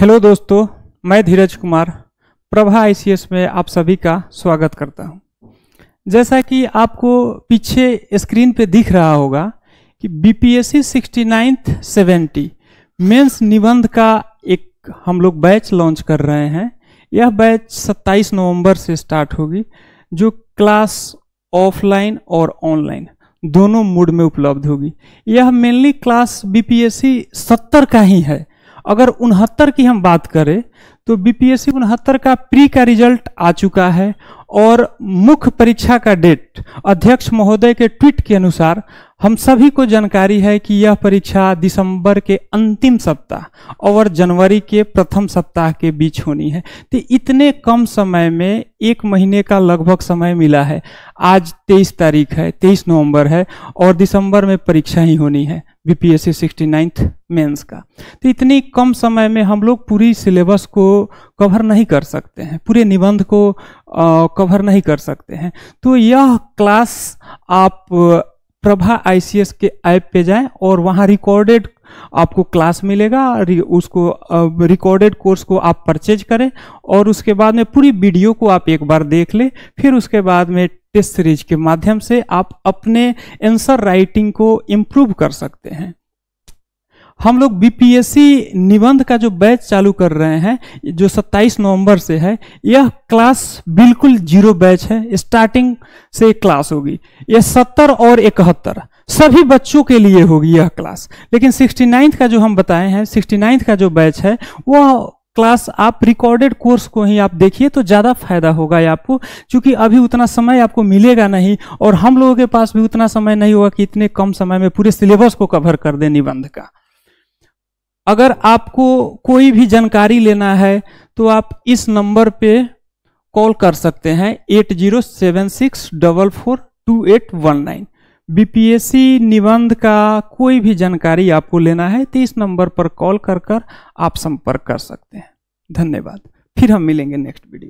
hello दोस्तों मैं धीरज Kumar Prabha ICS में आप सभी का स्वागत करता हूं जैसा कि आपको पीछे स्क्रीन पे दिख रहा होगा कि BPSC sixty ninth seventy mains निबंध का एक हम लोग बैच लॉन्च कर रहे हैं यह बैच 27 नवंबर से स्टार्ट होगी जो क्लास ऑफलाइन और ऑनलाइन दोनों मूड में उपलब्ध होगी यह मेनली क्लास बीपीएससी 70 का ही है अगर उनहत्तर की हम बात करें तो बीपीएससी उनहत्तर का प्री का रिजल्ट आ चुका है और मुख्य परीक्षा का डेट अध्यक्ष महोदय के ट्वीट के अनुसार हम सभी को जानकारी है कि यह परीक्षा दिसंबर के अंतिम सप्ताह और जनवरी के प्रथम सप्ताह के बीच होनी है तो इतने कम समय में एक महीने का लगभग समय मिला है आज 23 तारीख है 23 नवंबर है और दिसंबर में परीक्षा ही होनी है बीपीएससी सिक्सटी नाइन्थ मेन्स का तो इतनी कम समय में हम लोग पूरी सिलेबस को कवर नहीं कर सकते हैं पूरे निबंध को आ, कवर नहीं कर सकते हैं तो यह क्लास आप प्रभा आईसीएस के ऐप पे जाएं और वहाँ रिकॉर्डेड आपको क्लास मिलेगा उसको रिकॉर्डेड कोर्स को आप परचेज करें और उसके बाद में पूरी वीडियो को आप एक बार देख लें फिर उसके बाद में टेस्ट सीरीज के माध्यम से आप अपने आंसर राइटिंग को इम्प्रूव कर सकते हैं हम लोग बीपीएससी निबंध का जो बैच चालू कर रहे हैं जो 27 नवंबर से है यह क्लास बिल्कुल जीरो बैच है स्टार्टिंग से क्लास होगी यह 70 और इकहत्तर सभी बच्चों के लिए होगी यह क्लास लेकिन सिक्सटी नाइन्थ का जो हम बताए हैं सिक्सटी नाइन्थ का जो बैच है वह क्लास आप रिकॉर्डेड कोर्स को ही आप देखिए तो ज़्यादा फायदा होगा आपको क्योंकि अभी उतना समय आपको मिलेगा नहीं और हम लोगों के पास भी उतना समय नहीं होगा कि इतने कम समय में पूरे सिलेबस को कवर कर दें निबंध का अगर आपको कोई भी जानकारी लेना है तो आप इस नंबर पे कॉल कर सकते हैं eight zero seven six double four two eight one nine BPSC निबंध का कोई भी जानकारी आपको लेना है तो इस नंबर पर कॉल कर कर आप संपर्क कर सकते हैं धन्यवाद फिर हम मिलेंगे नेक्स्ट वीडियो